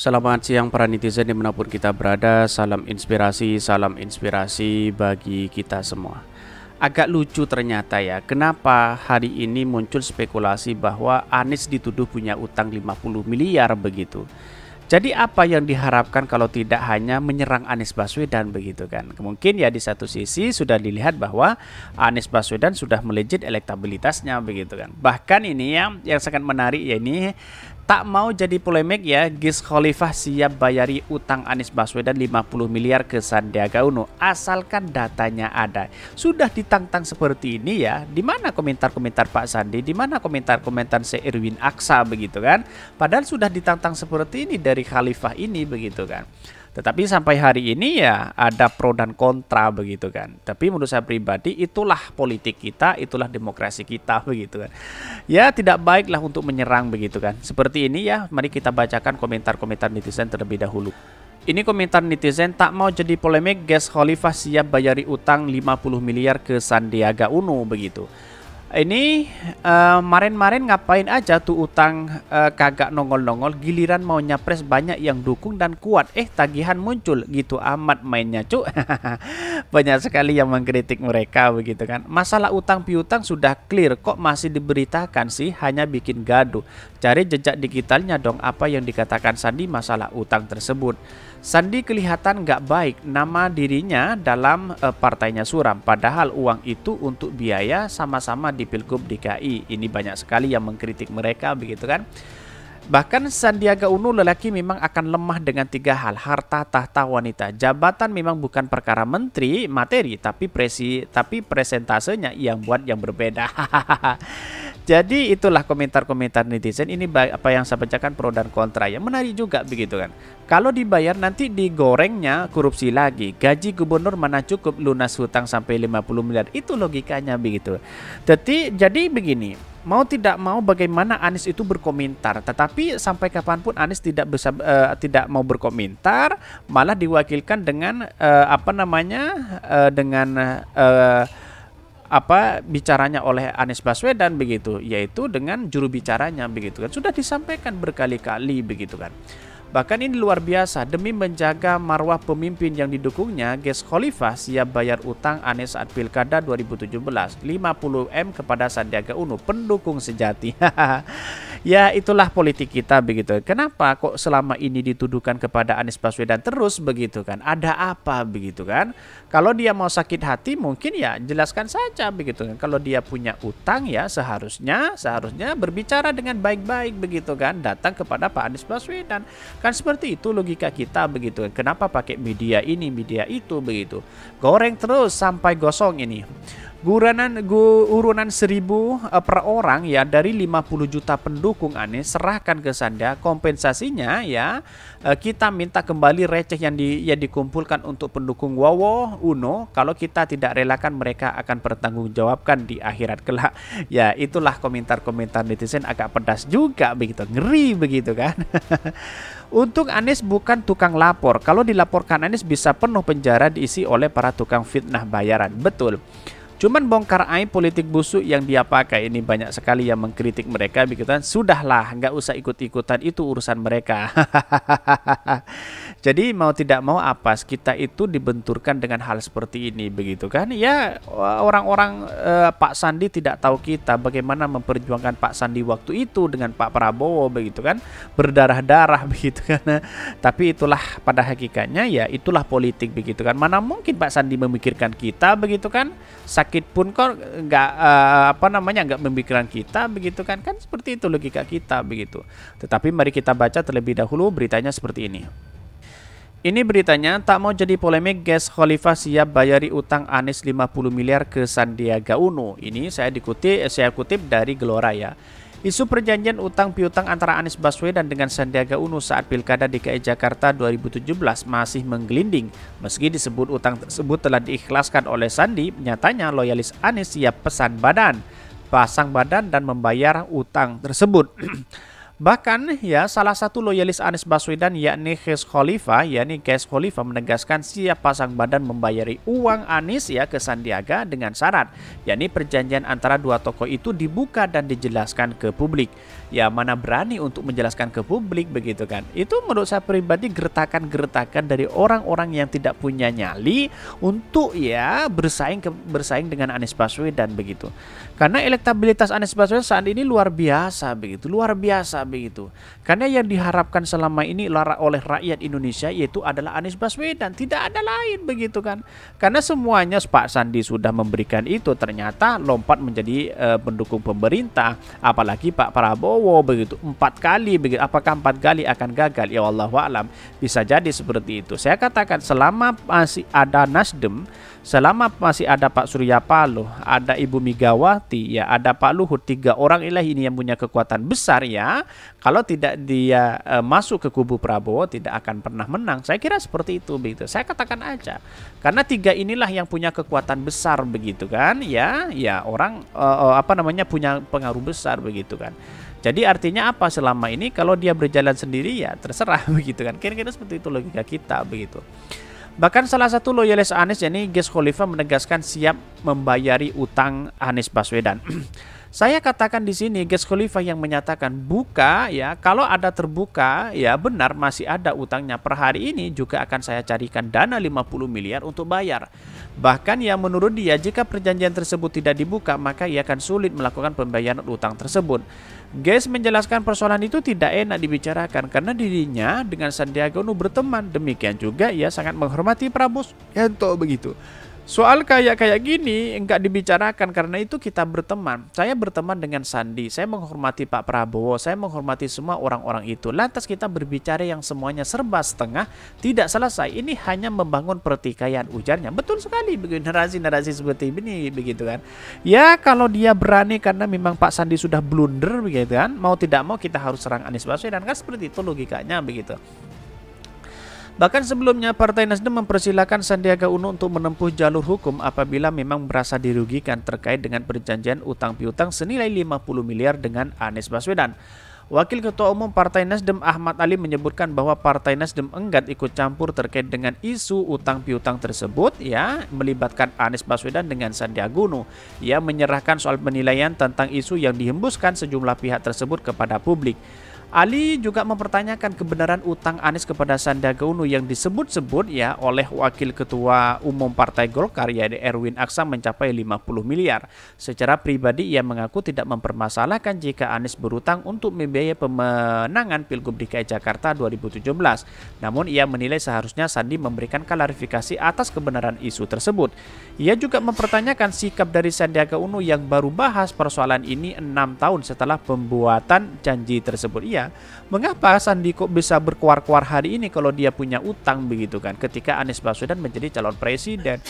Selamat siang para netizen dimanapun kita berada Salam inspirasi, salam inspirasi bagi kita semua Agak lucu ternyata ya Kenapa hari ini muncul spekulasi bahwa Anies dituduh punya utang 50 miliar begitu jadi apa yang diharapkan kalau tidak hanya menyerang Anies Baswedan begitu kan? Mungkin ya di satu sisi sudah dilihat bahwa Anies Baswedan sudah melejit elektabilitasnya begitu kan. Bahkan ini yang yang sangat menarik ya ini Tak mau jadi polemik ya, Gis Khalifah siap bayari utang Anies Baswedan 50 miliar ke Sandiaga Uno asalkan datanya ada. Sudah ditantang seperti ini ya, di mana komentar-komentar Pak Sandi, di mana komentar-komentar Se Erwin Aksa begitu kan? Padahal sudah ditantang seperti ini dari Khalifah ini begitu kan. Tetapi sampai hari ini ya ada pro dan kontra begitu kan. Tapi menurut saya pribadi itulah politik kita, itulah demokrasi kita begitu kan. Ya tidak baiklah untuk menyerang begitu kan. Seperti ini ya, mari kita bacakan komentar-komentar netizen terlebih dahulu. Ini komentar netizen tak mau jadi polemik, Gas Khalifah siap bayari utang 50 miliar ke Sandiaga Uno begitu ini eh, kemarin-kemarin uh, ngapain aja tuh utang uh, kagak nongol-nongol giliran mau nyapres banyak yang dukung dan kuat eh tagihan muncul gitu amat mainnya cuk banyak sekali yang mengkritik mereka begitu kan masalah utang piutang sudah clear kok masih diberitakan sih hanya bikin gaduh cari jejak digitalnya dong apa yang dikatakan Sandi masalah utang tersebut Sandi kelihatan nggak baik nama dirinya dalam uh, partainya suram padahal uang itu untuk biaya sama-sama di Pilgub DKI. Ini banyak sekali yang mengkritik mereka begitu kan. Bahkan Sandiaga Uno lelaki memang akan lemah dengan tiga hal, harta, tahta, wanita. Jabatan memang bukan perkara menteri, materi, tapi presi, tapi presentasenya yang buat yang berbeda. Jadi itulah komentar-komentar netizen ini apa yang saya bacakan pro dan kontra yang menarik juga begitu kan. Kalau dibayar nanti digorengnya korupsi lagi. Gaji gubernur mana cukup lunas hutang sampai 50 miliar. Itu logikanya begitu. Jadi jadi begini, mau tidak mau bagaimana Anies itu berkomentar tetapi sampai kapanpun Anies tidak bisa uh, tidak mau berkomentar malah diwakilkan dengan uh, apa namanya uh, dengan uh, apa bicaranya oleh Anies Baswedan begitu, yaitu dengan juru bicaranya begitu kan. Sudah disampaikan berkali-kali begitu kan. Bahkan ini luar biasa, demi menjaga marwah pemimpin yang didukungnya, Ges Khalifah siap bayar utang Anies saat Pilkada 2017, 50M kepada Sandiaga Uno, pendukung sejati. ya itulah politik kita begitu. Kenapa kok selama ini dituduhkan kepada Anies Baswedan terus begitu kan? Ada apa begitu kan? Kalau dia mau sakit hati mungkin ya jelaskan saja begitu kan. Kalau dia punya utang ya seharusnya seharusnya berbicara dengan baik-baik begitu kan. Datang kepada Pak Anies Baswedan. Kan seperti itu logika kita begitu kan. Kenapa pakai media ini, media itu begitu. Goreng terus sampai gosong ini Gurunan gu, urunan seribu eh, per orang ya dari 50 juta penduduk mendukung Anies serahkan ke Sanda kompensasinya ya eh, kita minta kembali receh yang di yang dikumpulkan untuk pendukung Wowo Uno kalau kita tidak relakan mereka akan bertanggungjawabkan di akhirat kelak ya itulah komentar-komentar netizen agak pedas juga begitu ngeri begitu kan untuk Anies bukan tukang lapor kalau dilaporkan Anies bisa penuh penjara diisi oleh para tukang fitnah bayaran betul Cuman bongkar aib politik busuk yang dia pakai ini banyak sekali yang mengkritik mereka begitu kan. Sudahlah, nggak usah ikut-ikutan itu urusan mereka. Jadi mau tidak mau apa kita itu dibenturkan dengan hal seperti ini begitu kan? Ya orang-orang eh, Pak Sandi tidak tahu kita bagaimana memperjuangkan Pak Sandi waktu itu dengan Pak Prabowo begitu kan? Berdarah-darah begitu kan. Tapi itulah pada hakikatnya ya itulah politik begitu kan. Mana mungkin Pak Sandi memikirkan kita begitu kan? Sakit pun kok nggak eh, apa namanya nggak memikirkan kita begitu kan? Kan seperti itu logika kita begitu. Tetapi mari kita baca terlebih dahulu beritanya seperti ini. Ini beritanya tak mau jadi polemik guys Khalifah siap bayari utang Anies 50 miliar ke Sandiaga Uno. Ini saya dikutip eh, saya kutip dari Gelora ya. Isu perjanjian utang piutang antara Anies Baswedan dengan Sandiaga Uno saat Pilkada DKI e Jakarta 2017 masih menggelinding. Meski disebut utang tersebut telah diikhlaskan oleh Sandi, nyatanya loyalis Anies siap pesan badan, pasang badan dan membayar utang tersebut. Bahkan ya salah satu loyalis Anies Baswedan yakni Hes Khalifa yakni Hes Khalifa menegaskan siap pasang badan membayari uang Anies ya ke Sandiaga dengan syarat yakni perjanjian antara dua tokoh itu dibuka dan dijelaskan ke publik. Ya mana berani untuk menjelaskan ke publik begitu kan. Itu menurut saya pribadi gertakan-gertakan dari orang-orang yang tidak punya nyali untuk ya bersaing ke, bersaing dengan Anies Baswedan begitu. Karena elektabilitas Anies Baswedan saat ini luar biasa begitu, luar biasa begitu. Karena yang diharapkan selama ini oleh rakyat Indonesia yaitu adalah Anies Baswedan, tidak ada lain begitu kan. Karena semuanya Pak Sandi sudah memberikan itu, ternyata lompat menjadi uh, pendukung pemerintah, apalagi Pak Prabowo begitu empat kali begitu. Apakah empat kali akan gagal? Ya Allah alam, bisa jadi seperti itu. Saya katakan selama masih ada Nasdem Selama masih ada Pak Surya Paloh, ada Ibu Megawati, ya ada Pak Luhut, tiga orang ilah ini yang punya kekuatan besar ya. Kalau tidak dia e, masuk ke kubu Prabowo tidak akan pernah menang. Saya kira seperti itu begitu. Saya katakan aja. Karena tiga inilah yang punya kekuatan besar begitu kan ya. Ya orang e, e, apa namanya punya pengaruh besar begitu kan. Jadi artinya apa selama ini kalau dia berjalan sendiri ya terserah begitu kan. Kira-kira seperti itu logika kita begitu. Bahkan salah satu loyalis Anies yakni Ges Khalifa menegaskan siap membayari utang Anies Baswedan. Saya katakan di sini Gas Khalifah yang menyatakan buka ya, kalau ada terbuka ya benar masih ada utangnya per hari ini juga akan saya carikan dana 50 miliar untuk bayar. Bahkan ya menurut dia jika perjanjian tersebut tidak dibuka maka ia akan sulit melakukan pembayaran utang tersebut. Gates menjelaskan persoalan itu tidak enak dibicarakan karena dirinya dengan Sandiaga Uno berteman. Demikian juga ia sangat menghormati Prabowo Subianto begitu. Soal kayak-kayak gini enggak dibicarakan karena itu kita berteman. Saya berteman dengan Sandi, saya menghormati Pak Prabowo, saya menghormati semua orang-orang itu. Lantas kita berbicara yang semuanya serba setengah, tidak selesai. Ini hanya membangun pertikaian ujarnya. Betul sekali begitu narasi-narasi seperti ini begitu kan. Ya kalau dia berani karena memang Pak Sandi sudah blunder begitu kan, mau tidak mau kita harus serang Anies Baswedan kan seperti itu logikanya begitu. Bahkan sebelumnya Partai Nasdem mempersilahkan Sandiaga Uno untuk menempuh jalur hukum apabila memang merasa dirugikan terkait dengan perjanjian utang piutang senilai 50 miliar dengan Anies Baswedan. Wakil Ketua Umum Partai Nasdem Ahmad Ali menyebutkan bahwa Partai Nasdem enggan ikut campur terkait dengan isu utang piutang tersebut ya melibatkan Anies Baswedan dengan Sandiaga Uno. Ia menyerahkan soal penilaian tentang isu yang dihembuskan sejumlah pihak tersebut kepada publik. Ali juga mempertanyakan kebenaran utang Anies kepada Sandiaga Uno yang disebut-sebut ya oleh Wakil Ketua Umum Partai Golkar yaitu Erwin Aksa mencapai 50 miliar. Secara pribadi ia mengaku tidak mempermasalahkan jika Anies berutang untuk membiayai pemenangan Pilgub DKI Jakarta 2017. Namun ia menilai seharusnya Sandi memberikan klarifikasi atas kebenaran isu tersebut. Ia juga mempertanyakan sikap dari Sandiaga Uno yang baru bahas persoalan ini enam tahun setelah pembuatan janji tersebut. Ia saya, mengapa Sandi kok bisa berkuar-kuar hari ini kalau dia punya utang begitu kan ketika Anies Baswedan menjadi calon presiden.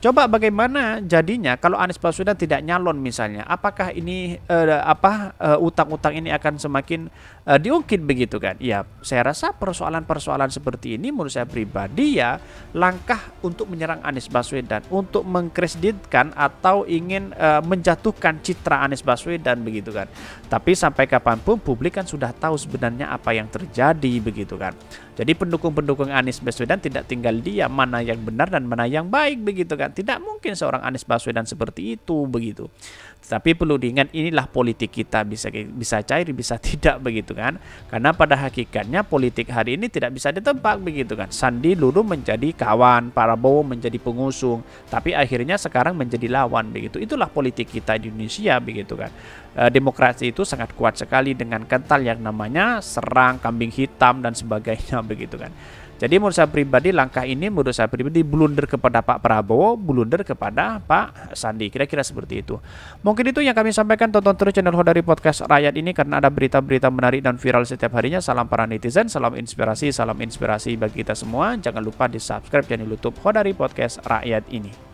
Coba bagaimana jadinya kalau Anies Baswedan tidak nyalon misalnya, apakah ini uh, apa utang eh, utang-utang ini akan semakin uh, diungkit begitu kan. Ya, saya rasa persoalan-persoalan seperti ini menurut saya pribadi ya langkah untuk menyerang Anies Baswedan, untuk mengkreditkan atau ingin uh, menjatuhkan citra Anies Baswedan begitu kan. Tapi sampai kapanpun publik kan sudah tahu sebenarnya apa yang terjadi begitu kan. Jadi pendukung-pendukung Anies Baswedan tidak tinggal dia mana yang benar dan mana yang baik begitu kan. Tidak mungkin seorang Anies Baswedan seperti itu begitu. Tapi perlu diingat inilah politik kita bisa bisa cair bisa tidak begitu kan? Karena pada hakikatnya politik hari ini tidak bisa ditebak begitu kan? Sandi Luruh menjadi kawan, Prabowo menjadi pengusung, tapi akhirnya sekarang menjadi lawan begitu. Itulah politik kita di Indonesia begitu kan? Eh, demokrasi itu sangat kuat sekali dengan kental yang namanya serang, kambing hitam dan sebagainya begitu kan? Jadi menurut saya pribadi langkah ini menurut saya pribadi blunder kepada Pak Prabowo, blunder kepada Pak Sandi. Kira-kira seperti itu. Mungkin itu yang kami sampaikan. Tonton terus channel Hodari Podcast Rakyat ini karena ada berita-berita menarik dan viral setiap harinya. Salam para netizen, salam inspirasi, salam inspirasi bagi kita semua. Jangan lupa di subscribe channel YouTube Hodari Podcast Rakyat ini.